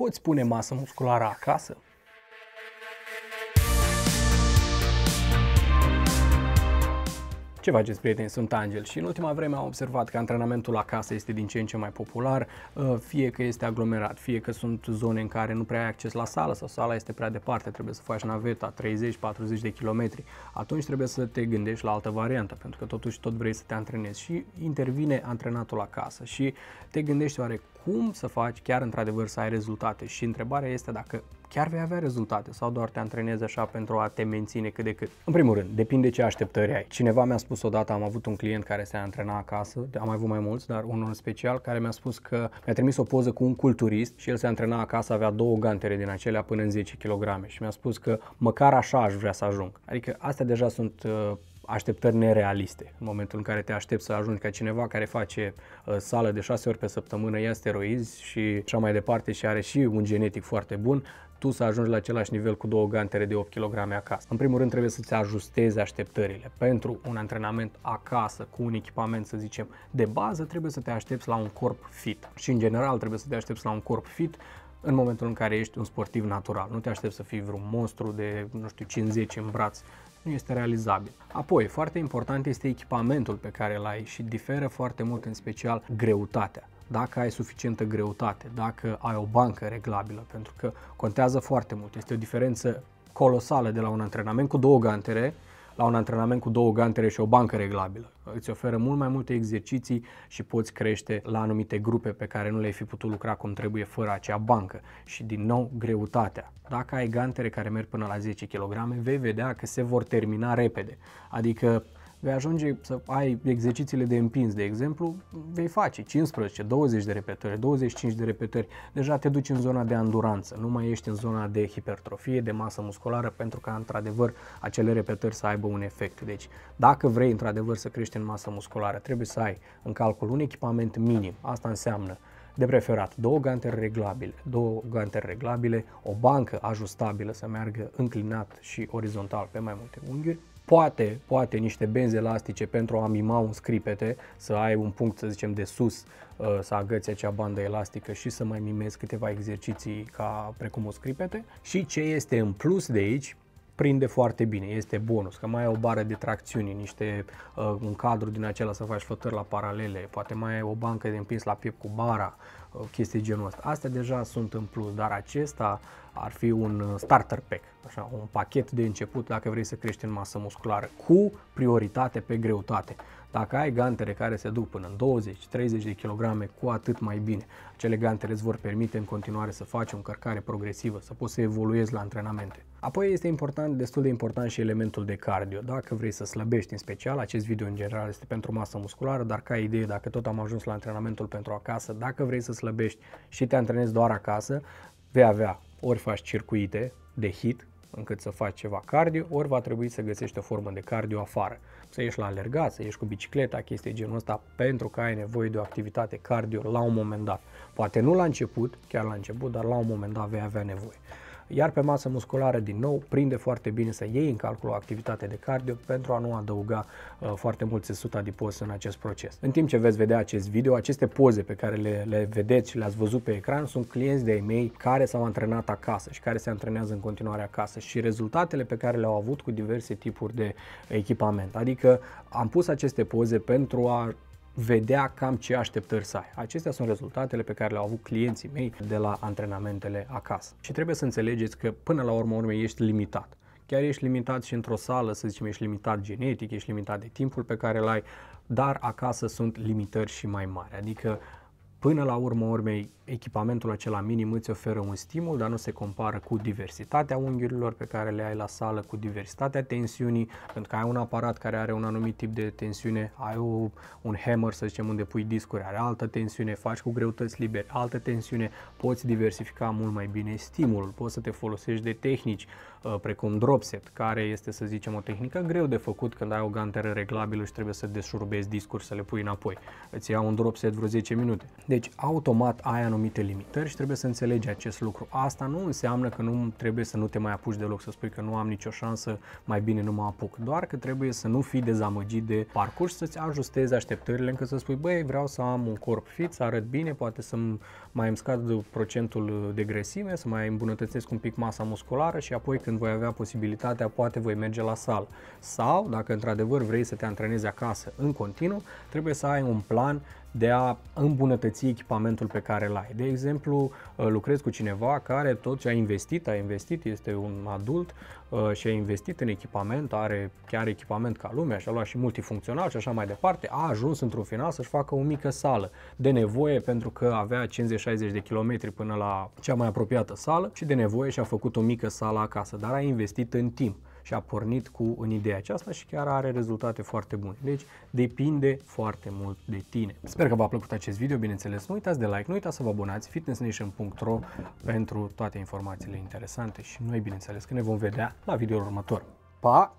poți pune masă musculară acasă, Ce faceți, prieteni? Sunt Angel și în ultima vreme am observat că antrenamentul acasă este din ce în ce mai popular, uh, fie că este aglomerat, fie că sunt zone în care nu prea ai acces la sală sau sala este prea departe, trebuie să faci naveta 30-40 de kilometri. Atunci trebuie să te gândești la altă variantă, pentru că totuși tot vrei să te antrenezi și intervine antrenatul acasă și te gândești oare cum să faci chiar într-adevăr să ai rezultate și întrebarea este dacă chiar vei avea rezultate sau doar te antrenezi așa pentru a te menține cât de cât? În primul rând, depinde ce așteptări ai. Cineva mi-a spus odată, am avut un client care se antrena acasă, am avut mai mulți, dar unul în special, care mi-a spus că mi-a trimis o poză cu un culturist și el se antrena acasă, avea două gantere din acelea până în 10 kg și mi-a spus că măcar așa aș vrea să ajung. Adică astea deja sunt uh, așteptări nerealiste. În momentul în care te aștepți să ajungi ca cineva care face uh, sală de 6 ori pe săptămână, ia steroizi și așa mai departe și are și un genetic foarte bun, tu să ajungi la același nivel cu două gantere de 8 kg acasă. În primul rând trebuie să-ți ajustezi așteptările. Pentru un antrenament acasă cu un echipament, să zicem, de bază, trebuie să te aștepți la un corp fit. Și în general trebuie să te aștepți la un corp fit în momentul în care ești un sportiv natural. Nu te aștepți să fii vreun monstru de, nu știu, 50 în braț nu este realizabil. Apoi, foarte important este echipamentul pe care l-ai și diferă foarte mult în special greutatea dacă ai suficientă greutate, dacă ai o bancă reglabilă, pentru că contează foarte mult. Este o diferență colosală de la un antrenament cu două gantere la un antrenament cu două gantere și o bancă reglabilă. Îți oferă mult mai multe exerciții și poți crește la anumite grupe pe care nu le-ai fi putut lucra cum trebuie fără acea bancă. Și din nou, greutatea. Dacă ai gantere care merg până la 10 kg, vei vedea că se vor termina repede. Adică vei ajunge să ai exercițiile de împins, de exemplu, vei face 15, 20 de repetări, 25 de repetări, deja te duci în zona de anduranță, nu mai ești în zona de hipertrofie, de masă musculară, pentru ca într-adevăr acele repetări să aibă un efect. Deci, dacă vrei într-adevăr să crești în masă musculară, trebuie să ai în calcul un echipament minim. Asta înseamnă de preferat două gantere reglabile, două gantere reglabile, o bancă ajustabilă să meargă înclinat și orizontal pe mai multe unghiuri, poate, poate niște benzi elastice pentru a mima un scripete, să ai un punct, să zicem, de sus, uh, să agăți acea bandă elastică și să mai mimezi câteva exerciții ca precum o scripete. Și ce este în plus de aici, prinde foarte bine, este bonus, că mai ai o bară de tracțiuni, niște, uh, un cadru din acela să faci flotări la paralele, poate mai ai o bancă de împins la piept cu bara, chestii genul ăsta. Astea deja sunt în plus, dar acesta ar fi un uh, starter pack, așa, un pachet de început dacă vrei să crești în masă musculară, cu prioritate pe greutate. Dacă ai gantere care se duc până în 20-30 de kg, cu atât mai bine. Acele gantere îți vor permite în continuare să faci o încărcare progresivă, să poți să evoluezi la antrenamente. Apoi este important, destul de important și elementul de cardio. Dacă vrei să slăbești în special, acest video în general este pentru masă musculară, dar ca idee, dacă tot am ajuns la antrenamentul pentru acasă, dacă vrei să slăbești slăbești și te antrenezi doar acasă, vei avea ori faci circuite de hit, încât să faci ceva cardio, ori va trebui să găsești o formă de cardio afară. Să ieși la alergat, să ieși cu bicicleta, chestii genul ăsta, pentru că ai nevoie de o activitate cardio la un moment dat. Poate nu la început, chiar la început, dar la un moment dat vei avea nevoie. Iar pe masă musculară, din nou, prinde foarte bine să iei în calcul o activitate de cardio pentru a nu adăuga uh, foarte mult sesut adipos în acest proces. În timp ce veți vedea acest video, aceste poze pe care le, le vedeți și le-ați văzut pe ecran sunt clienți de-ai mei care s-au antrenat acasă și care se antrenează în continuare acasă și rezultatele pe care le-au avut cu diverse tipuri de echipament. Adică am pus aceste poze pentru a vedea cam ce așteptări să ai. Acestea sunt rezultatele pe care le-au avut clienții mei de la antrenamentele acasă. Și trebuie să înțelegeți că până la urmă urmei ești limitat. Chiar ești limitat și într-o sală, să zicem, ești limitat genetic, ești limitat de timpul pe care îl ai, dar acasă sunt limitări și mai mari. Adică Până la urmă, urmei, echipamentul acela minim îți oferă un stimul, dar nu se compară cu diversitatea unghiurilor pe care le ai la sală, cu diversitatea tensiunii, pentru că ai un aparat care are un anumit tip de tensiune, ai o, un hammer, să zicem, unde pui discuri, are altă tensiune, faci cu greutăți liberi, altă tensiune, poți diversifica mult mai bine stimulul, poți să te folosești de tehnici uh, precum drop set, care este, să zicem, o tehnică greu de făcut când ai o ganteră reglabilă și trebuie să desurbezi discuri, să le pui înapoi. Îți ia un drop set vreo 10 minute. Deci deci, automat ai anumite limitări și trebuie să înțelegi acest lucru. Asta nu înseamnă că nu trebuie să nu te mai apuci deloc, să spui că nu am nicio șansă, mai bine nu mă apuc. Doar că trebuie să nu fii dezamăgit de parcurs, să-ți ajustezi așteptările încât să spui, băi, vreau să am un corp fit, să arăt bine, poate să mai îmi scad procentul de grăsime, să mai îmbunătățesc un pic masa musculară și apoi când voi avea posibilitatea, poate voi merge la sal Sau, dacă într-adevăr vrei să te antrenezi acasă în continuu, trebuie să ai un plan de a îmbunătăți îmbunătăți echipamentul pe care îl ai. De exemplu, uh, lucrezi cu cineva care tot ce a investit, a investit, este un adult uh, și a investit în echipament, are chiar echipament ca lumea și a luat și multifuncțional și așa mai departe, a ajuns într-un final să-și facă o mică sală de nevoie pentru că avea 50-60 de kilometri până la cea mai apropiată sală și de nevoie și-a făcut o mică sală acasă, dar a investit în timp și a pornit cu în ideea aceasta și chiar are rezultate foarte bune. Deci depinde foarte mult de tine. Sper că v-a plăcut acest video, bineînțeles nu uitați de like, nu uitați să vă abonați fitnessnation.ro pentru toate informațiile interesante și noi bineînțeles că ne vom vedea la videoul următor. Pa!